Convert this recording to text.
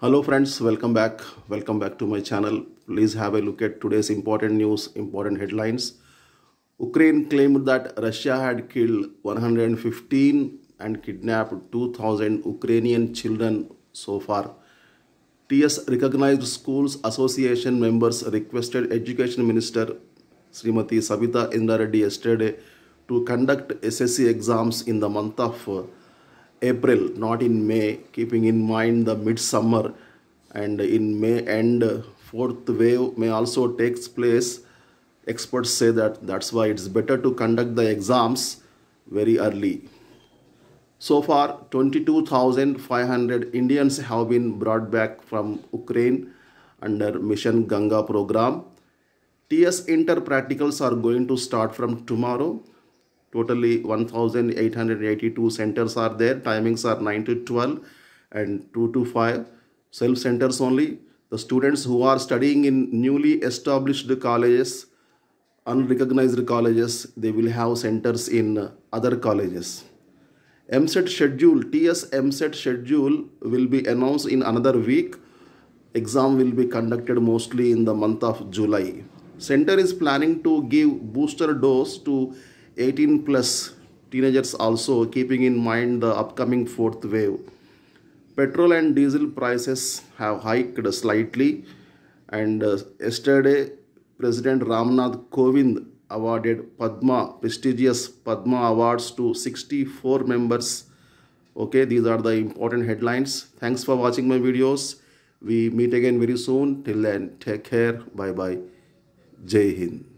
hello friends welcome back welcome back to my channel please have a look at today's important news important headlines ukraine claimed that russia had killed 115 and kidnapped 2000 ukrainian children so far ts recognized schools association members requested education minister srimati savita indaradi yesterday to conduct ssc exams in the month of April, not in May, keeping in mind the midsummer and in May and fourth wave may also takes place. Experts say that that's why it's better to conduct the exams very early. So far, 22,500 Indians have been brought back from Ukraine under Mission Ganga program. TS Inter practicals are going to start from tomorrow totally 1882 centers are there timings are 9 to 12 and 2 to 5 self centers only the students who are studying in newly established colleges unrecognized colleges they will have centers in other colleges mset schedule ts mset schedule will be announced in another week exam will be conducted mostly in the month of july center is planning to give booster dose to 18 plus teenagers also keeping in mind the upcoming fourth wave. Petrol and diesel prices have hiked slightly and uh, yesterday President Ramnath Kovind awarded Padma, prestigious Padma Awards to 64 members. Okay, these are the important headlines. Thanks for watching my videos. We meet again very soon. Till then, take care. Bye-bye. Jai Hind.